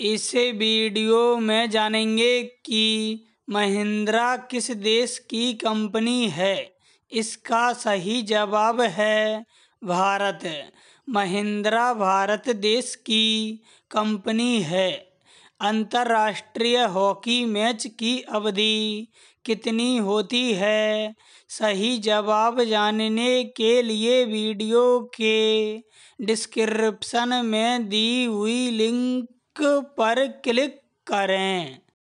इस वीडियो में जानेंगे कि महिंद्रा किस देश की कंपनी है इसका सही जवाब है भारत महिंद्रा भारत देश की कंपनी है अंतर्राष्ट्रीय हॉकी मैच की अवधि कितनी होती है सही जवाब जानने के लिए वीडियो के डिस्क्रिप्शन में दी हुई लिंक पर क्लिक करें